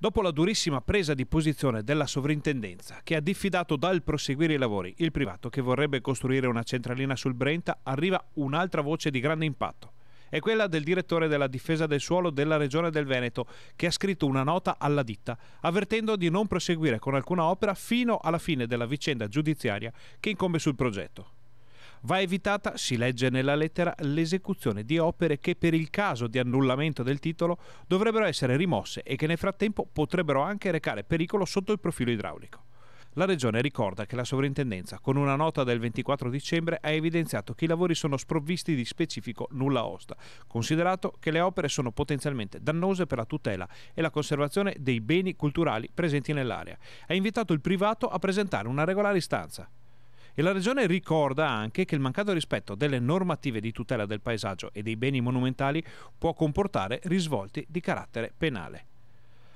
dopo la durissima presa di posizione della sovrintendenza che ha diffidato dal proseguire i lavori il privato che vorrebbe costruire una centralina sul Brenta, arriva un'altra voce di grande impatto. È quella del direttore della difesa del suolo della regione del Veneto, che ha scritto una nota alla ditta avvertendo di non proseguire con alcuna opera fino alla fine della vicenda giudiziaria che incombe sul progetto. Va evitata, si legge nella lettera, l'esecuzione di opere che per il caso di annullamento del titolo dovrebbero essere rimosse e che nel frattempo potrebbero anche recare pericolo sotto il profilo idraulico. La Regione ricorda che la sovrintendenza, con una nota del 24 dicembre, ha evidenziato che i lavori sono sprovvisti di specifico nulla osta, considerato che le opere sono potenzialmente dannose per la tutela e la conservazione dei beni culturali presenti nell'area. Ha invitato il privato a presentare una regolare istanza. E la Regione ricorda anche che il mancato rispetto delle normative di tutela del paesaggio e dei beni monumentali può comportare risvolti di carattere penale.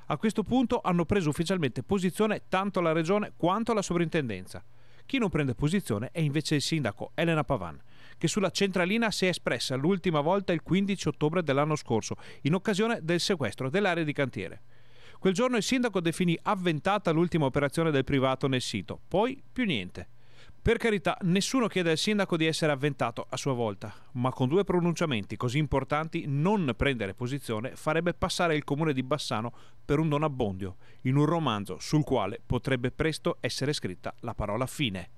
A questo punto hanno preso ufficialmente posizione tanto la Regione quanto la Sovrintendenza. Chi non prende posizione è invece il sindaco Elena Pavan, che sulla centralina si è espressa l'ultima volta il 15 ottobre dell'anno scorso, in occasione del sequestro dell'area di cantiere. Quel giorno il sindaco definì avventata l'ultima operazione del privato nel sito, poi più niente. Per carità, nessuno chiede al sindaco di essere avventato a sua volta, ma con due pronunciamenti così importanti non prendere posizione farebbe passare il comune di Bassano per un don abbondio, in un romanzo sul quale potrebbe presto essere scritta la parola fine.